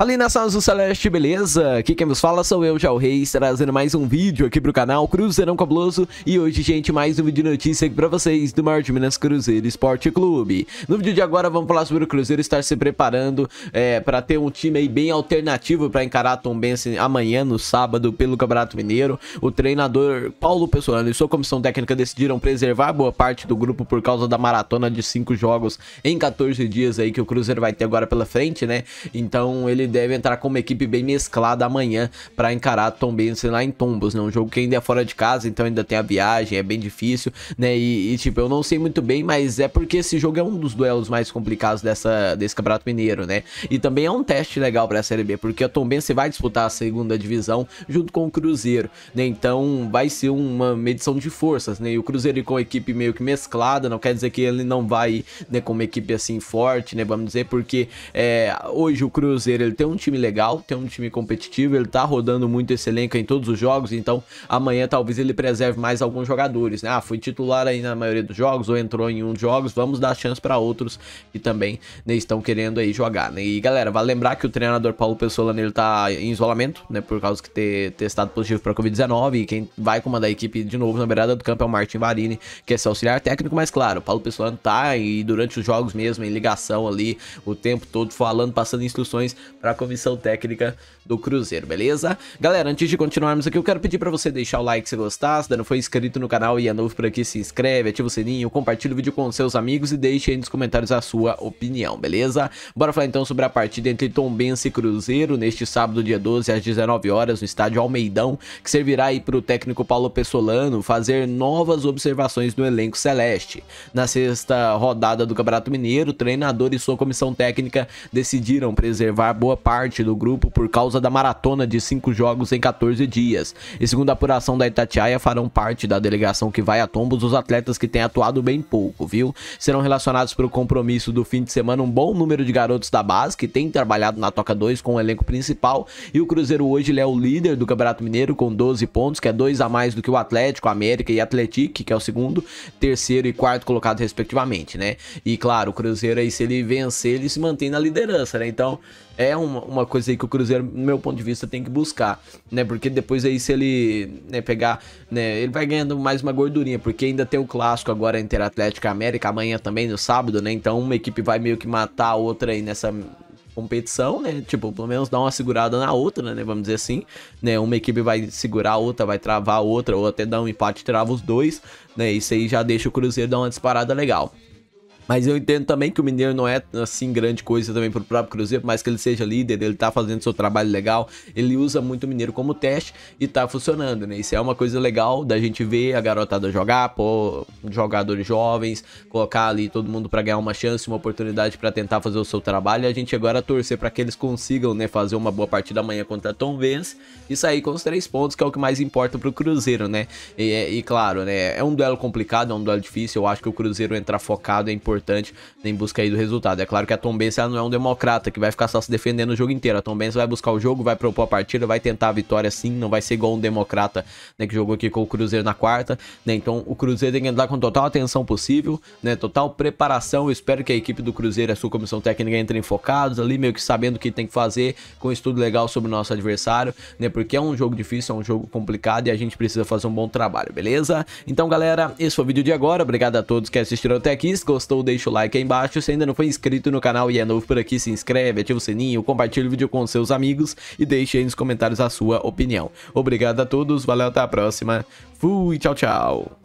Ali na sala do Celeste, beleza? Aqui quem nos fala sou eu, Jal Reis, trazendo mais um vídeo aqui pro canal Cruzeirão Cabuloso. E hoje, gente, mais um vídeo de notícia aqui pra vocês do maior de Minas Cruzeiro Esporte Clube No vídeo de agora vamos falar sobre o Cruzeiro estar se preparando é, pra ter um time aí bem alternativo pra encarar a Benson amanhã, no sábado, pelo Campeonato Mineiro O treinador Paulo Pessolano e sua comissão técnica decidiram preservar boa parte do grupo por causa da maratona de 5 jogos em 14 dias aí que o Cruzeiro vai ter agora pela frente, né? Então ele deve entrar com uma equipe bem mesclada amanhã para encarar a Tombense lá em Tombos, né? Um jogo que ainda é fora de casa, então ainda tem a viagem, é bem difícil, né? E, e tipo, eu não sei muito bem, mas é porque esse jogo é um dos duelos mais complicados dessa, desse Campeonato Mineiro, né? E também é um teste legal para a Série B, porque a Tombense vai disputar a segunda divisão junto com o Cruzeiro, né? Então vai ser uma medição de forças, né? E o Cruzeiro com a equipe meio que mesclada, não quer dizer que ele não vai, né, com uma equipe assim forte, né? Vamos dizer, porque é, hoje o Cruzeiro ele tem um time legal, tem um time competitivo, ele tá rodando muito esse elenco em todos os jogos, então amanhã talvez ele preserve mais alguns jogadores, né? Ah, foi titular aí na maioria dos jogos ou entrou em um dos jogos, vamos dar chance para outros que também né, estão querendo aí jogar, né? E galera, vale lembrar que o treinador Paulo Pessoa ele tá em isolamento, né, por causa que ter testado positivo para COVID-19 e quem vai comandar a equipe de novo na beirada do campo é o Martin Varini, que é seu auxiliar técnico, mas claro, Paulo Pessoa tá e durante os jogos mesmo em ligação ali o tempo todo falando, passando instruções para para a comissão técnica do Cruzeiro, beleza? Galera, antes de continuarmos aqui, eu quero pedir para você deixar o like se gostar, se não for inscrito no canal e é novo por aqui, se inscreve, ativa o sininho, compartilha o vídeo com seus amigos e deixe aí nos comentários a sua opinião, beleza? Bora falar então sobre a partida entre Tombense e Cruzeiro neste sábado, dia 12, às 19 horas, no estádio Almeidão, que servirá aí para o técnico Paulo Pessolano fazer novas observações no elenco celeste. Na sexta rodada do Campeonato Mineiro, o treinador e sua comissão técnica decidiram preservar boa boa parte do grupo por causa da maratona de 5 jogos em 14 dias. E segundo a apuração da Itatiaia, farão parte da delegação que vai a tombos os atletas que têm atuado bem pouco, viu? Serão relacionados pelo compromisso do fim de semana um bom número de garotos da base que têm trabalhado na Toca 2 com o elenco principal. E o Cruzeiro hoje é o líder do Campeonato Mineiro com 12 pontos, que é 2 a mais do que o Atlético, América e Atlético, que é o segundo, terceiro e quarto colocado, respectivamente, né? E claro, o Cruzeiro aí, se ele vencer, ele se mantém na liderança, né? Então, é uma, uma coisa aí que o Cruzeiro, no meu ponto de vista, tem que buscar, né? Porque depois aí se ele né, pegar, né, ele vai ganhando mais uma gordurinha, porque ainda tem o clássico agora entre Atlético e América, amanhã também no sábado, né? Então uma equipe vai meio que matar a outra aí nessa competição, né? Tipo, pelo menos dar uma segurada na outra, né? Vamos dizer assim, né? Uma equipe vai segurar a outra, vai travar a outra, ou até dar um empate e trava os dois, né? Isso aí já deixa o Cruzeiro dar uma disparada legal. Mas eu entendo também que o Mineiro não é assim grande coisa também pro próprio Cruzeiro, mas que ele seja líder, ele tá fazendo seu trabalho legal, ele usa muito o Mineiro como teste e tá funcionando, né? Isso é uma coisa legal da gente ver a garotada jogar, pô, jogadores jovens, colocar ali todo mundo para ganhar uma chance, uma oportunidade para tentar fazer o seu trabalho. E a gente agora torcer para que eles consigam, né, fazer uma boa partida amanhã contra Tom Vence e sair com os três pontos, que é o que mais importa pro Cruzeiro, né? E, e claro, né, é um duelo complicado, é um duelo difícil. Eu acho que o Cruzeiro entrar focado é importante importante em busca aí do resultado. É claro que a Tom Benz, não é um democrata que vai ficar só se defendendo o jogo inteiro. A Tom Benz vai buscar o jogo, vai propor a partida, vai tentar a vitória sim, não vai ser igual um democrata né, que jogou aqui com o Cruzeiro na quarta. Né? Então o Cruzeiro tem que entrar com total atenção possível, né? total preparação. Eu espero que a equipe do Cruzeiro, a sua comissão técnica, entrem focados ali, meio que sabendo o que tem que fazer, com um estudo legal sobre o nosso adversário, né? porque é um jogo difícil, é um jogo complicado e a gente precisa fazer um bom trabalho, beleza? Então galera, esse foi o vídeo de agora. Obrigado a todos que assistiram até aqui. Se gostou, gostou, deixa o like aí embaixo. Se ainda não foi inscrito no canal e é novo por aqui, se inscreve, ativa o sininho, compartilha o vídeo com seus amigos e deixe aí nos comentários a sua opinião. Obrigado a todos, valeu, até a próxima. Fui, tchau, tchau.